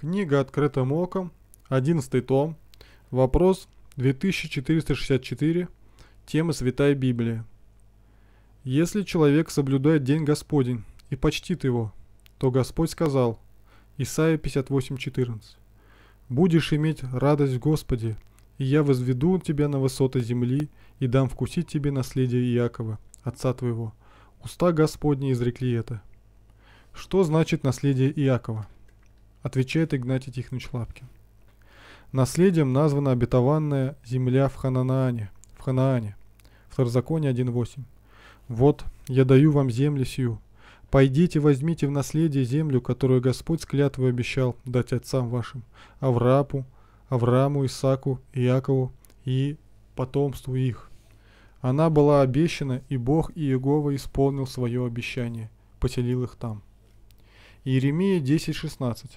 Книга «Открытым оком», 11 том, вопрос 2464, тема «Святая Библия». Если человек соблюдает день Господень и почтит его, то Господь сказал, Исайя 58:14, «Будешь иметь радость в Господе, и я возведу тебя на высоты земли и дам вкусить тебе наследие Иакова, отца твоего. Уста Господни изрекли это». Что значит наследие Иакова? отвечает Игнатий Тихонович Лапкин. Наследием названа обетованная земля в Ханаане, в Ханаане, Второзаконие 1.8. «Вот, я даю вам земли сию. Пойдите, возьмите в наследие землю, которую Господь с клятвой обещал дать отцам вашим, Аврапу, Аврааму, Исаку, Иакову и потомству их. Она была обещана, и Бог Иегова исполнил свое обещание, поселил их там. Иеремия 10.16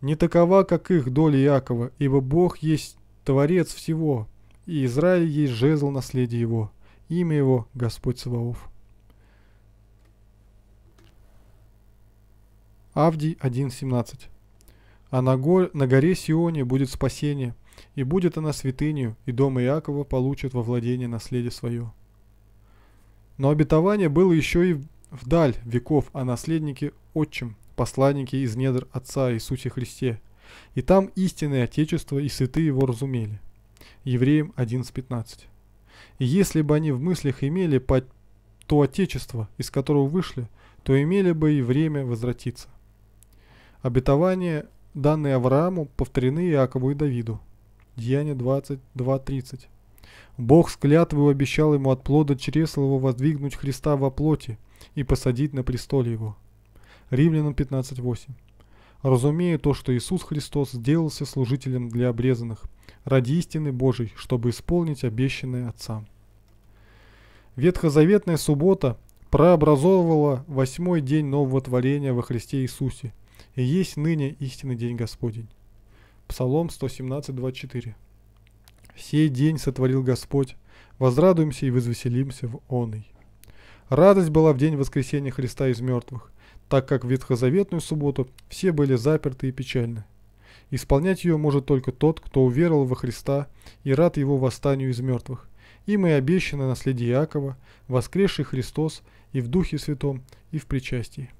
не такова, как их доля Иакова, ибо Бог есть Творец всего, и Израиль есть жезл наследия его. Имя его Господь Саваоф. Авдий 1.17 «А на, гор, на горе Сионе будет спасение, и будет она святынью, и дом Иакова получит во владение наследие свое». Но обетование было еще и вдаль веков, а наследники – отчим – посланники из недр Отца Иисусе Христе, и там истинное Отечество и святые его разумели. Евреям 11.15. И если бы они в мыслях имели то Отечество, из которого вышли, то имели бы и время возвратиться. Обетования, данные Аврааму, повторены Иакову и Давиду. Деяние 22.30. Бог с клятвою обещал ему от плода чресла его воздвигнуть Христа во плоти и посадить на престоле его. Римлянам 15.8. Разумея то, что Иисус Христос сделался служителем для обрезанных, ради истины Божьей, чтобы исполнить обещанное отца. Ветхозаветная суббота прообразовывала восьмой день нового творения во Христе Иисусе, и есть ныне истинный день Господень. Псалом 117:24. «Сей день сотворил Господь, возрадуемся и возвеселимся в оный». Радость была в день воскресения Христа из мертвых, так как в ветхозаветную субботу все были заперты и печальны. Исполнять ее может только тот, кто уверовал во Христа и рад его восстанию из мертвых. Им и обещано наследие Иакова, воскресший Христос и в Духе Святом, и в причастии.